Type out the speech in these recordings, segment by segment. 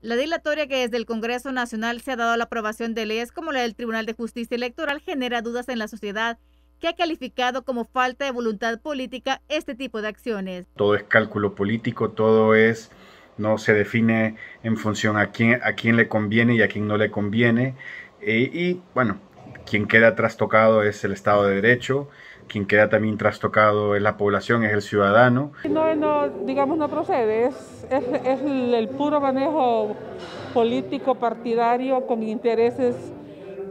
La dilatoria que desde el Congreso Nacional se ha dado a la aprobación de leyes como la del Tribunal de Justicia Electoral genera dudas en la sociedad que ha calificado como falta de voluntad política este tipo de acciones. Todo es cálculo político, todo es no se define en función a quién a le conviene y a quién no le conviene eh, y bueno quien queda trastocado es el Estado de Derecho, quien queda también trastocado es la población, es el ciudadano. No, no digamos, no procede, es, el, el, puro manejo político, partidario, con intereses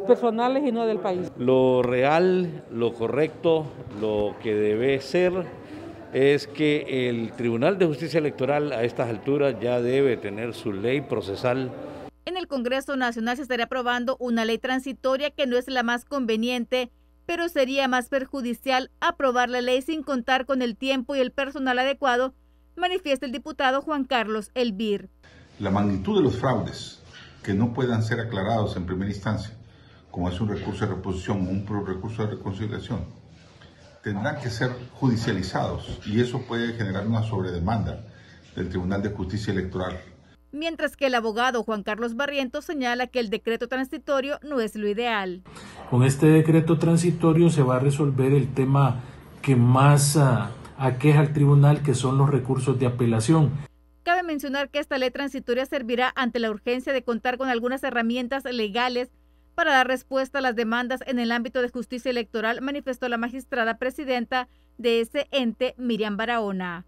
personales y no del país. Lo real, lo correcto, lo que debe ser es que el Tribunal de Justicia Electoral a estas alturas ya debe tener su ley procesal Congreso Nacional se estaría aprobando una ley transitoria que no es la más conveniente, pero sería más perjudicial aprobar la ley sin contar con el tiempo y el personal adecuado, manifiesta el diputado Juan Carlos Elvir. La magnitud de los fraudes que no puedan ser aclarados en primera instancia, como es un recurso de reposición o un recurso de reconciliación, tendrán que ser judicializados y eso puede generar una sobredemanda del Tribunal de Justicia Electoral mientras que el abogado Juan Carlos Barrientos señala que el decreto transitorio no es lo ideal. Con este decreto transitorio se va a resolver el tema que más ah, aqueja al tribunal, que son los recursos de apelación. Cabe mencionar que esta ley transitoria servirá ante la urgencia de contar con algunas herramientas legales para dar respuesta a las demandas en el ámbito de justicia electoral, manifestó la magistrada presidenta de ese ente, Miriam Barahona.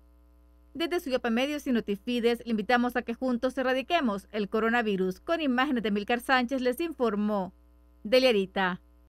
Desde Yopa Medios y Notifides, le invitamos a que juntos erradiquemos el coronavirus. Con imágenes de Milcar Sánchez les informó Deliarita.